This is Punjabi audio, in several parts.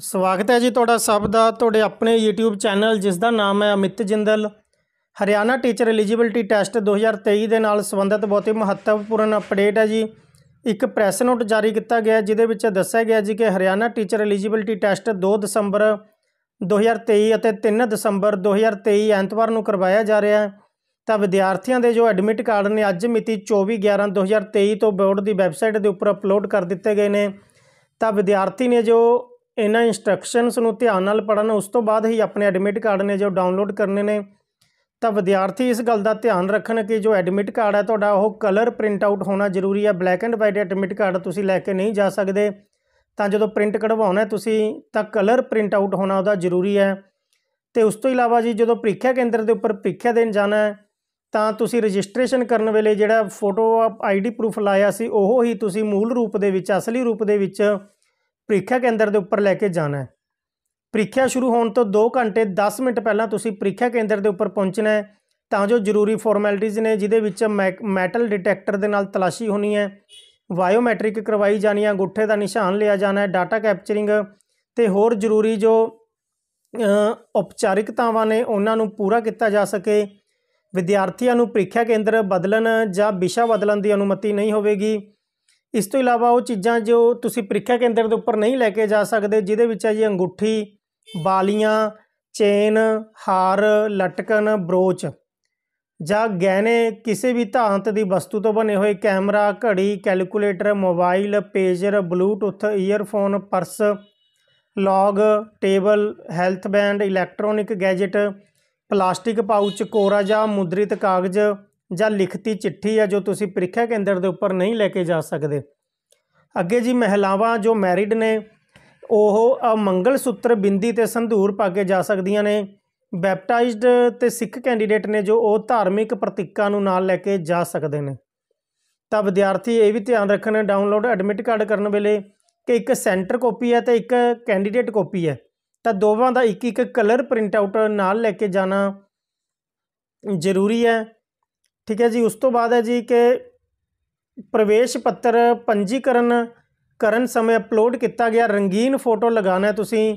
ਸਵਾਗਤ ਹੈ ਜੀ ਤੁਹਾਡਾ ਸਭ ਦਾ ਤੁਹਾਡੇ ਆਪਣੇ YouTube ਚੈਨਲ ਜਿਸ ਦਾ ਨਾਮ ਹੈ Amit Jindal Haryana teacher eligibility test 2023 ਦੇ ਨਾਲ ਸੰਬੰਧਿਤ ਬਹੁਤ ਹੀ ਮਹੱਤਵਪੂਰਨ ਅਪਡੇਟ ਹੈ ਜੀ ਇੱਕ ਪ੍ਰੈਸ ਨੋਟ ਜਾਰੀ ਕੀਤਾ ਗਿਆ ਜਿਹਦੇ ਵਿੱਚ ਦੱਸਿਆ ਗਿਆ ਜੀ ਕਿ ਹਰਿਆਣਾ ਟੀਚਰ ਐਲੀਜੀਬਿਲਟੀ ਟੈਸਟ 2 ਦਸੰਬਰ 2023 ਅਤੇ 3 ਦਸੰਬਰ 2023 ਐਤਵਾਰ ਨੂੰ ਕਰਵਾਇਆ ਜਾ ਰਿਹਾ ਹੈ ਤਾਂ ਵਿਦਿਆਰਥੀਆਂ ਦੇ ਜੋ ਐਡਮਿਟ ਕਾਰਡ ਨੇ ਅੱਜ ਮਿਤੀ 24/11/2023 ਤੋਂ ਬੋਰਡ ਦੀ ਵੈਬਸਾਈਟ ਦੇ ਉੱਪਰ ਅਪਲੋਡ ਕਰ ਦਿੱਤੇ ਗਏ ਨੇ ਤਾਂ ਵਿਦਿਆਰਥੀ ਨੇ ਜੋ ਇਹਨਾਂ ਇਨਸਟਰਕਸ਼ਨਸ ਨੂੰ ਧਿਆਨ ਨਾਲ ਪੜਨ ਉਸ ਤੋਂ ਬਾਅਦ ਹੀ ਆਪਣੇ ਐਡਮਿਟ ਕਾਰਡ ਨੇ ਜੋ ਡਾਊਨਲੋਡ ਕਰਨੇ ਨੇ ਤਾਂ ਵਿਦਿਆਰਥੀ ਇਸ ਗੱਲ ਦਾ ਧਿਆਨ ਰੱਖਣ ਕਿ ਜੋ ਐਡਮਿਟ ਕਾਰਡ ਹੈ ਤੁਹਾਡਾ ਉਹ ਕਲਰ ਪ੍ਰਿੰਟ ਆਊਟ ਹੋਣਾ ਜ਼ਰੂਰੀ ਹੈ black and white admit card ਤੁਸੀਂ ਲੈ ਕੇ ਨਹੀਂ ਜਾ ਸਕਦੇ ਤਾਂ ਜਦੋਂ ਪ੍ਰਿੰਟ ਕਢਵਾਉਣਾ ਤੁਸੀਂ ਤਾਂ ਕਲਰ ਪ੍ਰਿੰਟ ਆਊਟ ਹੋਣਾ ਉਹਦਾ ਜ਼ਰੂਰੀ ਹੈ ਤੇ ਉਸ ਤੋਂ ਇਲਾਵਾ ਜੀ ਜਦੋਂ ਪ੍ਰੀਖਿਆ ਕੇਂਦਰ ਦੇ ਉੱਪਰ ਪ੍ਰੀਖਿਆ ਦੇਣ ਜਾਣਾ ਹੈ ਤਾਂ ਤੁਸੀਂ ਰਜਿਸਟ੍ਰੇਸ਼ਨ ਕਰਨ ਵੇਲੇ ਜਿਹੜਾ ਫੋਟੋ ਆਈਡੀ ਪ੍ਰੂਫ ਲਾਇਆ ਸੀ ਉਹ ਹੀ ਤੁਸੀਂ ਮੂਲ ਰੂਪ ਦੇ ਵਿੱਚ ਅਸਲੀ ਰੂਪ ਦੇ ਵਿੱਚ ਪ੍ਰੀਖਿਆ ਕੇਂਦਰ ਦੇ ਉੱਪਰ ਲੈ ਕੇ ਜਾਣਾ ਹੈ ਪ੍ਰੀਖਿਆ ਸ਼ੁਰੂ ਹੋਣ ਤੋਂ 2 ਘੰਟੇ 10 ਮਿੰਟ ਪਹਿਲਾਂ ਤੁਸੀਂ ਪ੍ਰੀਖਿਆ ਕੇਂਦਰ ਦੇ ਉੱਪਰ ਪਹੁੰਚਣਾ ਹੈ ਤਾਂ ਜੋ ਜ਼ਰੂਰੀ ਫਾਰਮੈਲਿਟੀਆਂ ਨੇ ਜਿਹਦੇ ਵਿੱਚ ਮੈਟਲ ਡਿਟੈਕਟਰ ਦੇ ਨਾਲ ਤਲਾਸ਼ੀ ਹੋਣੀ ਹੈ ਬਾਇਓਮੈਟ੍ਰਿਕ ਕਰਵਾਈ ਜਾਣੀ ਹੈ ਅੰਗੂਠੇ ਦਾ ਨਿਸ਼ਾਨ ਲਿਆ ਜਾਣਾ ਹੈ ਡਾਟਾ ਕੈਪਚਰਿੰਗ ਤੇ ਹੋਰ ਜ਼ਰੂਰੀ ਜੋ ਉਪਚਾਰਿਕਤਾਵਾਂ ਨੇ ਉਹਨਾਂ ਨੂੰ ਪੂਰਾ ਕੀਤਾ ਜਾ ਸਕੇ ਵਿਦਿਆਰਥੀਆਂ ਨੂੰ ਪ੍ਰੀਖਿਆ ਕੇਂਦਰ ਬਦਲਣ ਜਾਂ ਵਿਸ਼ਾ ਬਦਲਣ ਦੀ ਅਨੁਮਤੀ ਨਹੀਂ ਹੋਵੇਗੀ ਇਸ ਤੋਂ ਇਲਾਵਾ ਉਹ ਚੀਜ਼ਾਂ ਜੋ ਤੁਸੀਂ ਪ੍ਰੀਖਿਆ ਕੇਂਦਰ ਦੇ ਉੱਪਰ ਨਹੀਂ ਲੈ ਕੇ ਜਾ ਸਕਦੇ ਜਿਹਦੇ ਵਿੱਚ ਹੈ ਜੀ ਅੰਗੂਠੀ ਬਾਲੀਆਂ ਚੇਨ ਹਾਰ ਲਟਕਣ ਬਰੋਚ ਜਾਂ ਗਹਿਣੇ ਕਿਸੇ ਵੀ ਧਾਂਤ ਦੀ ਵਸਤੂ ਤੋਂ ਬਣੇ ਹੋਏ ਕੈਮਰਾ ਘੜੀ calculator mobile pager bluetooth earphone purse log table health band electronic gadget plastic pouch ਕੋਰਾ ਜਾਂ ਮੁਦਰਿਤ ਕਾਗਜ਼ ਜਾਂ ਲਿਖਤੀ ਚਿੱਠੀ ਹੈ ਜੋ ਤੁਸੀਂ ਪ੍ਰੀਖਿਆ ਕੇਂਦਰ ਦੇ ਉੱਪਰ ਨਹੀਂ ਲੈ ਕੇ ਜਾ ਸਕਦੇ ਅੱਗੇ ਜੀ ਮਹਿਲਾਵਾਂ ਜੋ ਮੈਰਿਡ ਨੇ ਉਹ ਮੰਗਲ ਸੂਤਰ ਬਿੰਦੀ ਤੇ ਸੰਧੂਰ ਪਾ ਕੇ ਜਾ ਸਕਦੀਆਂ ਨੇ ਬੈਪਟਾਈਜ਼ਡ ਤੇ ਸਿੱਖ ਕੈਂਡੀਡੇਟ ਨੇ ਜੋ ਉਹ ਧਾਰਮਿਕ ਪ੍ਰਤੀਕਾਂ ਨੂੰ ਨਾਲ ਲੈ ਕੇ ਜਾ ਸਕਦੇ ਨੇ ਤਾਂ ਵਿਦਿਆਰਥੀ ਇਹ ਵੀ ਧਿਆਨ ਰੱਖਣ ਡਾਊਨਲੋਡ ਐਡਮਿਟ ਕਾਰਡ ਕਰਨ ਵੇਲੇ ਕਿ ਇੱਕ ਸੈਂਟਰ ਕਾਪੀ ਹੈ ਤੇ ਇੱਕ ਕੈਂਡੀਡੇਟ ਕਾਪੀ ਹੈ ਤਾਂ ਦੋਵਾਂ ਦਾ ਇੱਕ ਇੱਕ ਕਲਰ ਪ੍ਰਿੰਟ ਆਊਟ ਨਾਲ ਲੈ ਕੇ ਜਾਣਾ ਜ਼ਰੂਰੀ ਹੈ ਠੀਕ ਹੈ ਜੀ ਉਸ ਤੋਂ ਬਾਅਦ ਹੈ ਜੀ ਕਿ ਪ੍ਰਵੇਸ਼ ਪੱਤਰ ਪੰਜੀਕਰਨ ਕਰਨ ਸਮੇਂ ਅਪਲੋਡ ਕੀਤਾ ਗਿਆ ਰੰਗੀਨ ਫੋਟੋ ਲਗਾਣਾ ਤੁਸੀਂ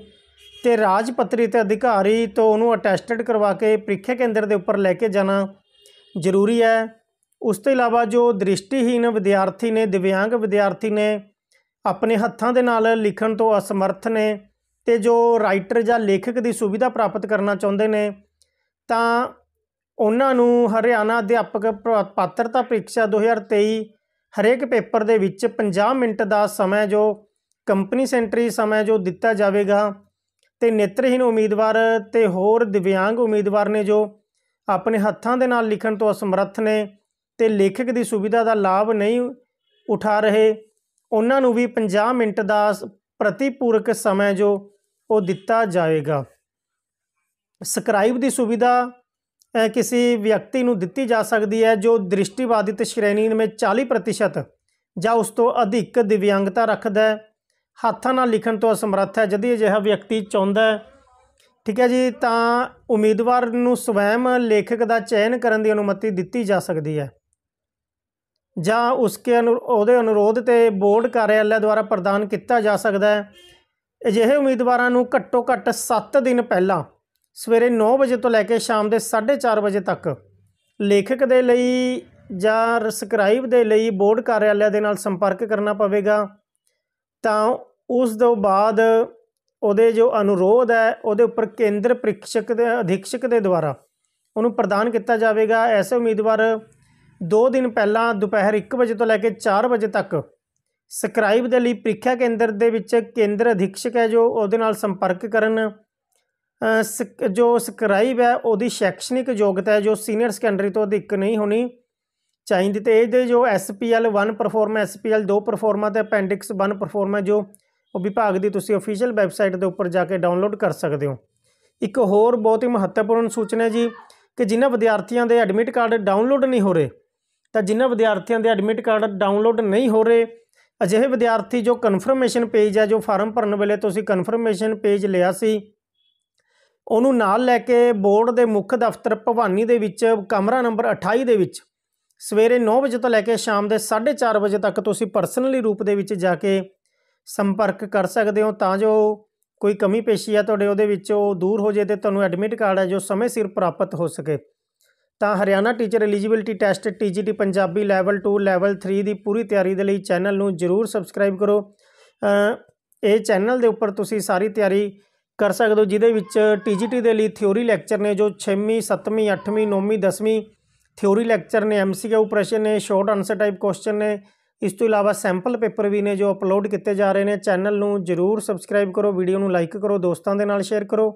ਤੇ ਰਾਜ ਪੱਤਰੀ ਤੇ ਅਧਿਕਾਰੀ ਤੋਂ ਉਹਨੂੰ ਅਟੈਸਟਡ ਕਰਵਾ ਕੇ ਪ੍ਰੀਖਿਆ ਕੇਂਦਰ ਦੇ ਉੱਪਰ ਲੈ ਕੇ ਜਾਣਾ ਜ਼ਰੂਰੀ ਹੈ ਉਸ ਤੋਂ ਇਲਾਵਾ ਜੋ ਦ੍ਰਿਸ਼ਟੀਹੀਨ ਵਿਦਿਆਰਥੀ ਨੇ ਦਿਵਿਆਂਗ ਵਿਦਿਆਰਥੀ ਨੇ ਆਪਣੇ ਹੱਥਾਂ ਦੇ ਨਾਲ ਲਿਖਣ ਤੋਂ ਅਸਮਰਥ ਨੇ ਤੇ ਜੋ ਰਾਈਟਰ ਜਾਂ ਲੇਖਕ ਦੀ ਸੁਵਿਧਾ ਪ੍ਰਾਪਤ ਕਰਨਾ ਚਾਹੁੰਦੇ ਨੇ ਤਾਂ ਉਹਨਾਂ ਨੂੰ ਹਰਿਆਣਾ ਅਧਿਆਪਕ ਪਾਤਰਤਾ ਪ੍ਰੀਖਿਆ 2023 ਹਰੇਕ ਪੇਪਰ ਦੇ ਵਿੱਚ 50 ਮਿੰਟ ਦਾ ਸਮਾਂ ਜੋ ਕੰਪਨੀ ਸੈਂਟਰੀ ਸਮਾਂ ਜੋ ਦਿੱਤਾ ਜਾਵੇਗਾ ਤੇ ਨੇਤਰਹੀਨ ਉਮੀਦਵਾਰ ਤੇ ਹੋਰ ਦਿਵਿਆਂਗ ਉਮੀਦਵਾਰ ਨੇ ਜੋ ਆਪਣੇ ਹੱਥਾਂ ਦੇ ਨਾਲ ਲਿਖਣ ਤੋਂ ਅਸਮਰੱਥ ਨੇ ਤੇ ਲੇਖਕ ਦੀ ਸੁਵਿਧਾ ਦਾ ਲਾਭ ਨਹੀਂ ਉਠਾ ਰਹੇ ਉਹਨਾਂ ਨੂੰ ਵੀ 50 ਮਿੰਟ ਦਾ ਪ੍ਰਤੀਪੂਰਕ ਸਮਾਂ ਜੋ ਉਹ ਦਿੱਤਾ ਜਾਵੇਗਾ ਸਕ੍ਰਾਈਬ ਦੀ ਸੁਵਿਧਾ ਕਿਸੇ ਵਿਅਕਤੀ ਨੂੰ ਦਿੱਤੀ ਜਾ ਸਕਦੀ ਹੈ ਜੋ ਦ੍ਰਿਸ਼ਟੀਵਾਦਿਤ ਸ਼੍ਰੇਣੀ ਵਿੱਚ 40% ਜਾਂ ਉਸ ਤੋਂ ਅਧਿਕ ਦਿਵਿਆਂਗਤਾ ਰੱਖਦਾ ਹੈ ਹੱਥਾਂ ਨਾਲ ਲਿਖਣ ਤੋਂ ਅਸਮਰੱਥ ਹੈ ਜਦ ਅਜਿਹਾ ਵਿਅਕਤੀ ਚਾਹੁੰਦਾ ਹੈ ਠੀਕ ਹੈ ਜੀ ਤਾਂ ਉਮੀਦਵਾਰ ਨੂੰ ਸਵੈਮ ਲੇਖਕ ਦਾ ਚੈਨ ਕਰਨ ਦੀ ਅਨੁਮਤੀ ਦਿੱਤੀ ਜਾ ਸਕਦੀ ਹੈ ਜਾਂ ਉਸਕੇ ਉਹਦੇ ਅਨੁਰੋਧ ਤੇ ਬੋਰਡ ਕਾਰਿਆਲੇ ਦੁਆਰਾ ਪ੍ਰਦਾਨ ਕੀਤਾ ਜਾ ਸਕਦਾ ਹੈ ਅਜਿਹੇ ਉਮੀਦਵਾਰਾਂ ਨੂੰ ਘੱਟੋ ਘੱਟ 7 ਦਿਨ ਪਹਿਲਾਂ ਸਵੇਰੇ 9 ਵਜੇ ਤੋਂ ਲੈ ਕੇ ਸ਼ਾਮ ਦੇ 4:30 ਵਜੇ ਤੱਕ ਲੇਖਕ ਦੇ ਲਈ ਜਾਂ ਸਬਸਕ੍ਰਾਈਬ ਦੇ ਲਈ ਬੋਰਡ ਕਾਰਿਆਲਿਆ ਦੇ ਨਾਲ ਸੰਪਰਕ ਕਰਨਾ ਪਵੇਗਾ ਤਾਂ ਉਸ ਤੋਂ ਬਾਅਦ ਉਹਦੇ ਜੋ ਅਨੁਰੋਧ ਹੈ ਉਹਦੇ ਉੱਪਰ ਕੇਂਦਰ ਪ੍ਰੀਖਸ਼ਕ ਦੇ ਅਧਿਕਸ਼ਕ ਦੇ ਦੁਆਰਾ ਉਹਨੂੰ ਪ੍ਰਦਾਨ ਕੀਤਾ ਜਾਵੇਗਾ ਐਸੇ ਉਮੀਦਵਾਰ 2 ਦਿਨ ਪਹਿਲਾਂ ਦੁਪਹਿਰ 1 ਵਜੇ ਤੋਂ ਲੈ ਕੇ 4 ਵਜੇ ਤੱਕ ਸਕ੍ਰਾਈਬ ਦੇ ਲਈ ਪ੍ਰੀਖਿਆ ਕੇਂਦਰ ਦੇ ਵਿੱਚ ਕੇਂਦਰ ਅਧਿਕਸ਼ਕ ਹੈ ਜੋ ਉਹਦੇ ਨਾਲ ਸੰਪਰਕ ਕਰਨ ਜੋ ਸਕ੍ਰਾਈਬ ਹੈ ਉਹਦੀ ਸ਼ੈਕਸ਼ਨਿਕ ਯੋਗਤਾ ਜੋ ਸੀਨੀਅਰ ਸੈਕੰਡਰੀ ਤੋਂ ਅਧਿਕ ਨਹੀਂ ਹੋਣੀ ਚਾਹੀਦੀ ਤੇ ਇਹਦੇ ਜੋ ਐਸਪੀਐਲ 1 ਪਰਫਾਰਮਾ ਐਸਪੀਐਲ 2 ਪਰਫਾਰਮਾ ਤੇ ਅਪੈਂਡਿਕਸ 1 ਪਰਫਾਰਮਾ ਜੋ ਉਹ ਵਿਭਾਗ ਦੀ ਤੁਸੀਂ ਅਫੀਸ਼ੀਅਲ ਵੈਬਸਾਈਟ ਦੇ ਉੱਪਰ ਜਾ ਕੇ ਡਾਊਨਲੋਡ ਕਰ ਸਕਦੇ ਹੋ ਇੱਕ ਹੋਰ ਬਹੁਤ ਹੀ ਮਹੱਤਵਪੂਰਨ ਸੂਚਨਾ ਜੀ ਕਿ ਜਿਨ੍ਹਾਂ ਵਿਦਿਆਰਥੀਆਂ ਦੇ ਐਡਮਿਟ ਕਾਰਡ ਡਾਊਨਲੋਡ ਨਹੀਂ ਹੋ ਰਹੇ ਤਾਂ ਜਿਨ੍ਹਾਂ ਵਿਦਿਆਰਥੀਆਂ ਦੇ ਐਡਮਿਟ ਕਾਰਡ ਡਾਊਨਲੋਡ ਨਹੀਂ ਹੋ ਰਹੇ ਅਜਿਹੇ ਵਿਦਿਆਰਥੀ ਜੋ ਕਨਫਰਮੇਸ਼ਨ ਪੇਜ ਹੈ ਜੋ ਫਾਰਮ ਭਰਨ ਵੇਲੇ ਤੁਸੀਂ ਕਨਫਰਮੇਸ਼ਨ ਪੇਜ ਲਿਆ ਸੀ ਉਹਨੂੰ ਨਾਲ ਲੈ ਕੇ ਬੋਰਡ ਦੇ ਮੁੱਖ ਦਫ਼ਤਰ ਭਵਾਨੀ ਦੇ ਵਿੱਚ ਕਮਰਾ ਨੰਬਰ 28 ਦੇ ਵਿੱਚ ਸਵੇਰੇ 9 ਵਜੇ ਤੋਂ ਲੈ ਕੇ ਸ਼ਾਮ ਦੇ 4:30 ਵਜੇ ਤੱਕ ਤੁਸੀਂ ਪਰਸਨਲੀ ਰੂਪ ਦੇ ਵਿੱਚ ਜਾ ਕੇ ਸੰਪਰਕ ਕਰ ਸਕਦੇ ਹੋ ਤਾਂ ਜੋ ਕੋਈ ਕਮੀ ਪੇਸ਼ੀ ਆ ਤੁਹਾਡੇ ਉਹਦੇ ਵਿੱਚ ਉਹ ਦੂਰ ਹੋ ਜੇ ਤੇ ਤੁਹਾਨੂੰ ਐਡਮਿਟ ਕਾਰਡ ਹੈ ਜੋ ਸਮੇਂ ਸਿਰ ਪ੍ਰਾਪਤ ਹੋ ਸਕੇ ਤਾਂ Haryana teacher eligibility test TGT Punjabi level 2 level 3 ਦੀ ਪੂਰੀ ਤਿਆਰੀ ਦੇ ਲਈ ਚੈਨਲ ਨੂੰ ਜਰੂਰ ਸਬਸਕ੍ਰਾਈਬ ਕਰੋ ਇਹ ਚੈਨਲ ਦੇ ਉੱਪਰ ਤੁਸੀਂ ਸਾਰੀ ਤਿਆਰੀ ਕਰ ਸਕਦੇ ਹੋ ਜਿਹਦੇ ਵਿੱਚ ਟੀਜੀਟੀ ਦੇ ਲਈ ਥਿਉਰੀ ਲੈਕਚਰ ਨੇ ਜੋ 6ਵੀਂ 7ਵੀਂ 8ਵੀਂ 9ਵੀਂ 10ਵੀਂ ਥਿਉਰੀ ਲੈਕਚਰ ਨੇ ਐਮਸੀਕਿਊ ਪ੍ਰਸ਼ਨ ਨੇ ਸ਼ਾਰਟ ਆਨਸਰ ਟਾਈਪ ਕੁਐਸਚਨ ਨੇ ਇਸ ਤੋਂ ਇਲਾਵਾ ਸੈਂਪਲ ਪੇਪਰ ਵੀ ਨੇ ਜੋ ਅਪਲੋਡ ਕੀਤੇ ਜਾ ਰਹੇ ਨੇ ਚੈਨਲ ਨੂੰ ਜਰੂਰ ਸਬਸਕ੍ਰਾਈਬ ਕਰੋ ਵੀਡੀਓ ਨੂੰ ਲਾਈਕ ਕਰੋ ਦੋਸਤਾਂ ਦੇ ਨਾਲ ਸ਼ੇਅਰ ਕਰੋ